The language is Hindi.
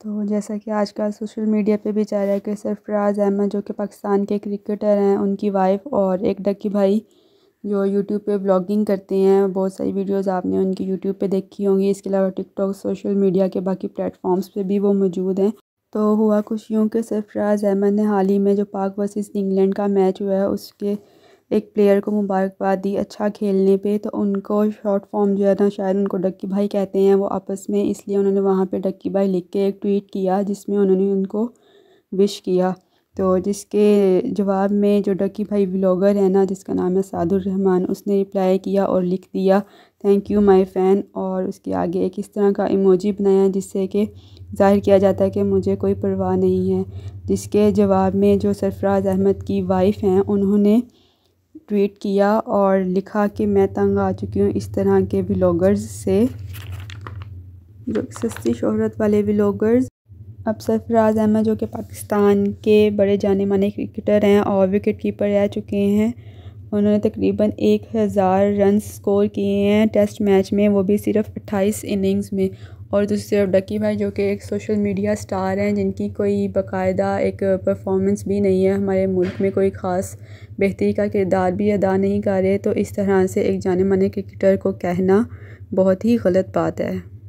तो जैसा कि आजकल सोशल मीडिया पे भी जा रहा है कि सरफराज अहमद जो कि पाकिस्तान के क्रिकेटर हैं उनकी वाइफ़ और एक डक्की भाई जो यूट्यूब पे ब्लॉगिंग करते हैं बहुत सारी वीडियोस आपने उनकी यूट्यूब पे देखी होंगी इसके अलावा टिकटॉक सोशल मीडिया के बाकी प्लेटफॉर्म्स पे भी वो मौजूद हैं तो हुआ खुशियों के सरफराज अहमद ने हाल ही में जो पाक वर्सेज़ इंग्लैंड का मैच हुआ है उसके एक प्लेयर को मुबारकबाद दी अच्छा खेलने पे तो उनको शॉर्ट फॉर्म जो है ना शायद उनको डक्की भाई कहते हैं वो आपस में इसलिए उन्होंने वहाँ पे डक्की भाई लिख के एक ट्वीट किया जिसमें उन्होंने उनको विश किया तो जिसके जवाब में जो डक्की भाई ब्लॉगर है ना जिसका नाम है सादुर रहमान उसने रिप्लाई किया और लिख दिया थैंक यू माई फ़ैन और उसके आगे एक इस तरह का इमोजी बनाया जिससे कि जाहिर किया जाता है कि मुझे कोई परवाह नहीं है जिसके जवाब में जो सरफराज अहमद की वाइफ़ हैं उन्होंने ट्वीट किया और लिखा कि मैं तंग आ चुकी हूँ इस तरह के व्लॉगर्स से जो सस्ती शहरत वाले व्लॉगर्स अब सरफराज अहमद जो कि पाकिस्तान के बड़े जाने माने क्रिकेटर हैं और विकेट कीपर रह चुके हैं उन्होंने तकरीबन एक हज़ार रन स्कोर किए हैं टेस्ट मैच में वो भी सिर्फ अट्ठाईस इनिंग्स में और दूसरी तरफ डकी भाई जो कि एक सोशल मीडिया स्टार हैं जिनकी कोई बाकायदा एक परफॉर्मेंस भी नहीं है हमारे मुल्क में कोई ख़ास बेहतरी का किरदार भी अदा नहीं कर रहे तो इस तरह से एक जाने माने क्रिकेटर को कहना बहुत ही गलत बात है